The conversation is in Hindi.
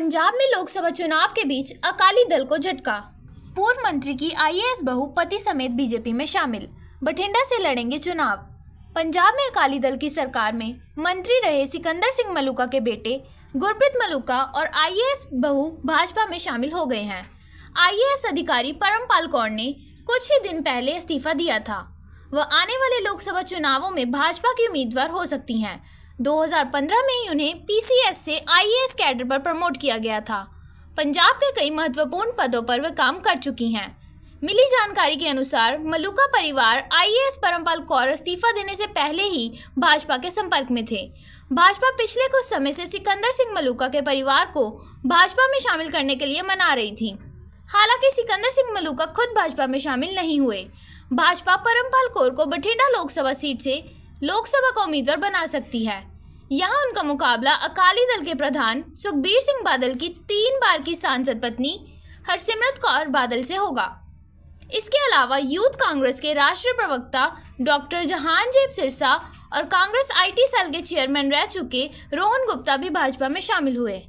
पंजाब में लोकसभा चुनाव के बीच अकाली दल को झटका पूर्व मंत्री की आईएएस बहू पति समेत बीजेपी में शामिल बठिंडा से लड़ेंगे चुनाव पंजाब में अकाली दल की सरकार में मंत्री रहे सिकंदर सिंह मलुका के बेटे गुरप्रीत मलुका और आईएएस बहू भाजपा में शामिल हो गए हैं आईएएस अधिकारी परमपाल कौर ने कुछ ही दिन पहले इस्तीफा दिया था वह आने वाले लोकसभा चुनावों में भाजपा की उम्मीदवार हो सकती हैं 2015 में ही उन्हें पीसीएस से आईएएस कैडर पर प्रमोट किया गया था पंजाब के कई महत्वपूर्ण पदों पर वे काम कर चुकी हैं मिली जानकारी के अनुसार मलुका परिवार आईएएस परमपाल कौर इस्तीफा देने से पहले ही भाजपा के संपर्क में थे भाजपा पिछले कुछ समय से सिकंदर सिंह मलुका के परिवार को भाजपा में शामिल करने के लिए मना रही थी हालांकि सिकंदर सिंह मलुका खुद भाजपा में शामिल नहीं हुए भाजपा परमपाल कौर को बठिंडा लोकसभा सीट से लोकसभा का उम्मीदवार बना सकती है यहाँ उनका मुकाबला अकाली दल के प्रधान सुखबीर सिंह बादल की तीन बार की सांसद पत्नी हरसिमरत कौर बादल से होगा इसके अलावा यूथ कांग्रेस के राष्ट्रीय प्रवक्ता डॉक्टर जहानजेब सिरसा और कांग्रेस आईटी सेल के चेयरमैन रह चुके रोहन गुप्ता भी भाजपा में शामिल हुए